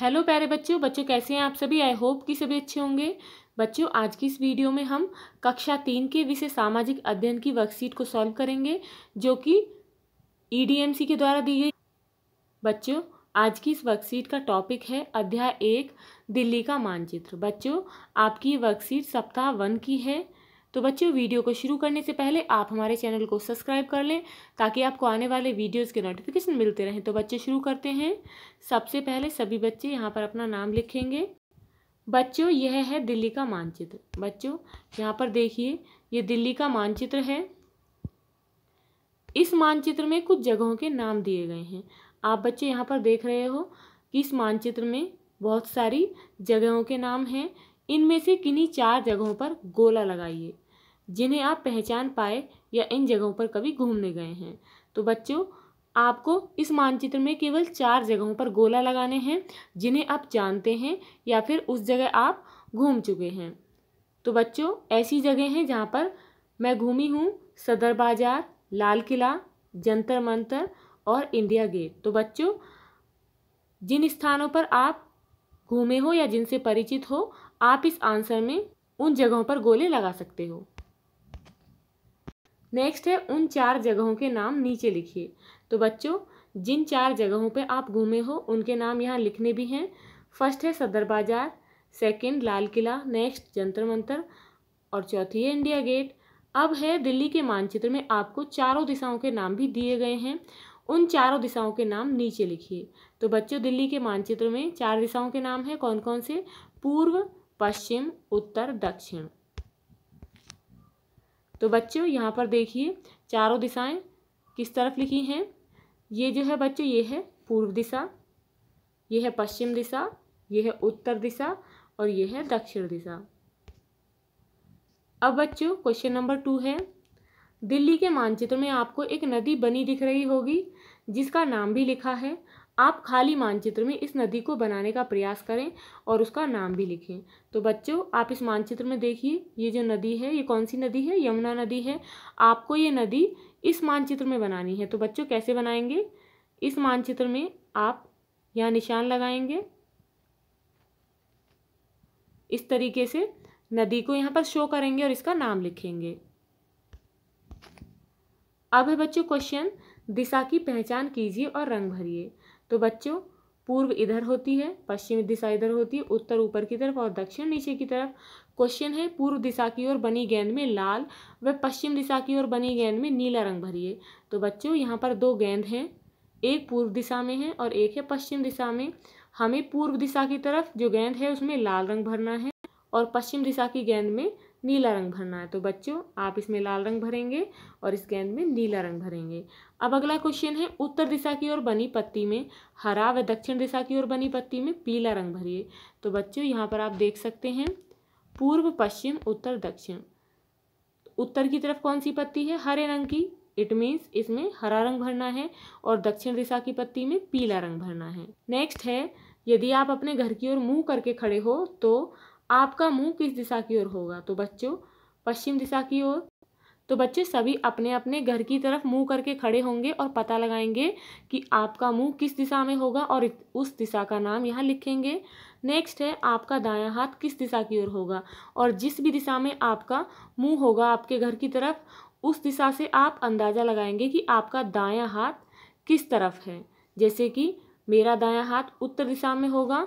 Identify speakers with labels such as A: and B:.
A: hello प्यारे बच्चों बच्चों कैसे हैं आप सभी आई होप कि सभी अच्छे होंगे बच्चों आज की इस वीडियो में हम कक्षा तीन के विषय सामाजिक अध्ययन की वर्कशीट को सॉल्व करेंगे जो कि ईडीएमसी e के द्वारा दी गई बच्चों आज की इस वर्कशीट का टॉपिक है अध्याय एक दिल्ली का मानचित्र बच्चों आपकी वर्कशीट सप्ताह वन की है तो बच्चों वीडियो को शुरू करने से पहले आप हमारे चैनल को सब्सक्राइब कर लें ताकि आपको आने वाले वीडियोज़ के नोटिफिकेशन मिलते रहें तो बच्चे शुरू करते हैं सबसे पहले सभी बच्चे यहाँ पर अपना नाम लिखेंगे बच्चों यह है दिल्ली का मानचित्र बच्चों यहाँ पर देखिए ये दिल्ली का मानचित्र है इस मानचित्र में कुछ जगहों के नाम दिए गए हैं आप बच्चे यहाँ पर देख रहे हो कि इस मानचित्र में बहुत सारी जगहों के नाम हैं इनमें से किन्हीं चार जगहों पर गोला लगाइए जिन्हें आप पहचान पाए या इन जगहों पर कभी घूमने गए हैं तो बच्चों आपको इस मानचित्र में केवल चार जगहों पर गोला लगाने हैं जिन्हें आप जानते हैं या फिर उस जगह आप घूम चुके हैं तो बच्चों ऐसी जगह हैं जहाँ पर मैं घूमी हूँ सदर बाज़ार लाल किला जंतर मंतर और इंडिया गेट तो बच्चों जिन स्थानों पर आप घूमे हो या जिनसे परिचित हो आप इस आंसर में उन जगहों पर गोले लगा सकते हो नेक्स्ट है उन चार जगहों के नाम नीचे लिखिए तो बच्चों जिन चार जगहों पे आप घूमे हो उनके नाम यहाँ लिखने भी हैं फर्स्ट है सदर बाज़ार सेकंड लाल किला नेक्स्ट जंतर मंतर और चौथी है इंडिया गेट अब है दिल्ली के मानचित्र में आपको चारों दिशाओं के नाम भी दिए गए हैं उन चारों दिशाओं के नाम नीचे लिखिए तो बच्चों दिल्ली के मानचित्र में चार दिशाओं के नाम हैं कौन कौन से पूर्व पश्चिम उत्तर दक्षिण तो बच्चों यहाँ पर देखिए चारों दिशाएं किस तरफ लिखी हैं ये जो है बच्चों ये है पूर्व दिशा ये है पश्चिम दिशा ये है उत्तर दिशा और ये है दक्षिण दिशा अब बच्चों क्वेश्चन नंबर टू है दिल्ली के मानचित्र में आपको एक नदी बनी दिख रही होगी जिसका नाम भी लिखा है आप खाली मानचित्र में इस नदी को बनाने का प्रयास करें और उसका नाम भी लिखें तो बच्चों आप इस मानचित्र में देखिए ये जो नदी है ये कौन सी नदी है यमुना नदी है आपको ये नदी इस मानचित्र में बनानी है तो बच्चों कैसे बनाएंगे इस मानचित्र में आप यहाँ निशान लगाएंगे इस तरीके से नदी को यहाँ पर शो करेंगे और इसका नाम लिखेंगे अब है बच्चों क्वेश्चन दिशा की पहचान कीजिए और रंग भरिए तो बच्चों पूर्व इधर होती है पश्चिम दिशा इधर होती है उत्तर ऊपर की तरफ और दक्षिण नीचे की तरफ क्वेश्चन है पूर्व दिशा की ओर बनी गेंद में लाल व पश्चिम दिशा की ओर बनी गेंद में नीला रंग भरिए तो बच्चों यहाँ पर दो गेंद हैं एक पूर्व दिशा में है और एक है पश्चिम दिशा में हमें पूर्व दिशा की तरफ जो गेंद है उसमें लाल रंग भरना है और पश्चिम दिशा की गेंद में नीला रंग भरना है तो बच्चों आप इसमें लाल रंग भरेंगे और इस गेंद में नीला रंग भरेंगे अब अगला क्वेश्चन है उत्तर दिशा की ओर बनी पत्ती में हरा व दक्षिण दिशा की ओर बनी पत्ती में पीला रंग भरिए तो बच्चों यहाँ पर आप देख सकते हैं पूर्व पश्चिम उत्तर दक्षिण उत्तर की तरफ कौन सी पत्ती है हरे रंग की इट मीन्स इसमें हरा रंग भरना है और दक्षिण दिशा की पत्ती में पीला रंग भरना है नेक्स्ट है यदि आप अपने घर की ओर मुंह करके खड़े हो तो आपका मुंह किस दिशा की ओर होगा तो बच्चों पश्चिम दिशा की ओर तो बच्चे सभी अपने अपने घर की तरफ मुंह करके खड़े होंगे और पता लगाएंगे कि आपका मुंह किस दिशा में होगा और उस दिशा का नाम यहाँ लिखेंगे नेक्स्ट है आपका दायां हाथ किस दिशा की ओर होगा और जिस भी दिशा में आपका मुंह होगा आपके घर की तरफ उस दिशा से आप अंदाज़ा लगाएंगे कि आपका दायां हाथ किस तरफ है जैसे कि मेरा दायां हाथ उत्तर दिशा में होगा